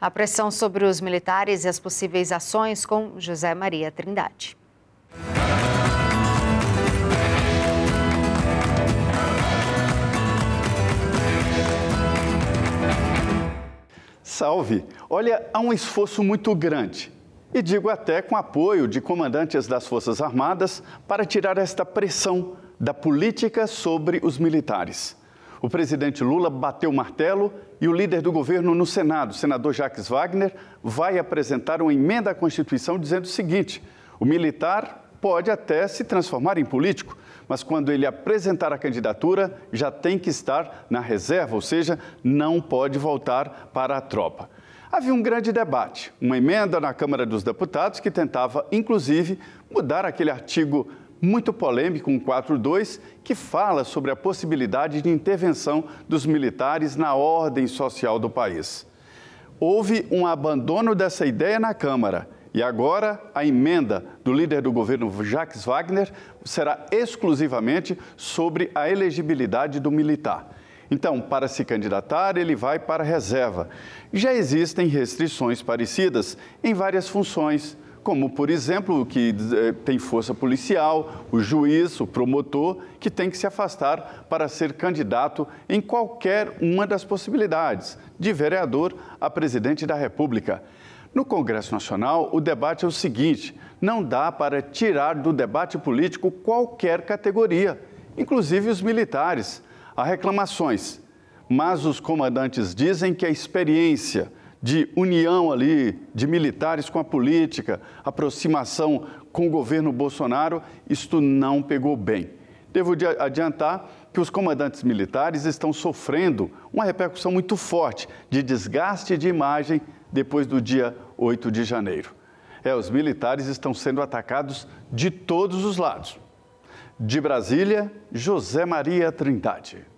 A pressão sobre os militares e as possíveis ações com José Maria Trindade. Salve! Olha, há um esforço muito grande, e digo até com apoio de comandantes das Forças Armadas, para tirar esta pressão da política sobre os militares. O presidente Lula bateu o martelo e o líder do governo no Senado, senador Jacques Wagner, vai apresentar uma emenda à Constituição dizendo o seguinte: o militar pode até se transformar em político, mas quando ele apresentar a candidatura, já tem que estar na reserva, ou seja, não pode voltar para a tropa. Havia um grande debate, uma emenda na Câmara dos Deputados que tentava, inclusive, mudar aquele artigo muito polêmico um 4-2 que fala sobre a possibilidade de intervenção dos militares na ordem social do país. Houve um abandono dessa ideia na Câmara. E agora, a emenda do líder do governo, Jacques Wagner, será exclusivamente sobre a elegibilidade do militar. Então, para se candidatar, ele vai para a reserva. Já existem restrições parecidas em várias funções como, por exemplo, o que eh, tem força policial, o juiz, o promotor, que tem que se afastar para ser candidato em qualquer uma das possibilidades, de vereador a presidente da República. No Congresso Nacional, o debate é o seguinte: não dá para tirar do debate político qualquer categoria, inclusive os militares. Há reclamações, mas os comandantes dizem que a experiência, de união ali de militares com a política, aproximação com o governo Bolsonaro, isto não pegou bem. Devo adiantar que os comandantes militares estão sofrendo uma repercussão muito forte de desgaste de imagem depois do dia 8 de janeiro. É, os militares estão sendo atacados de todos os lados. De Brasília, José Maria Trindade.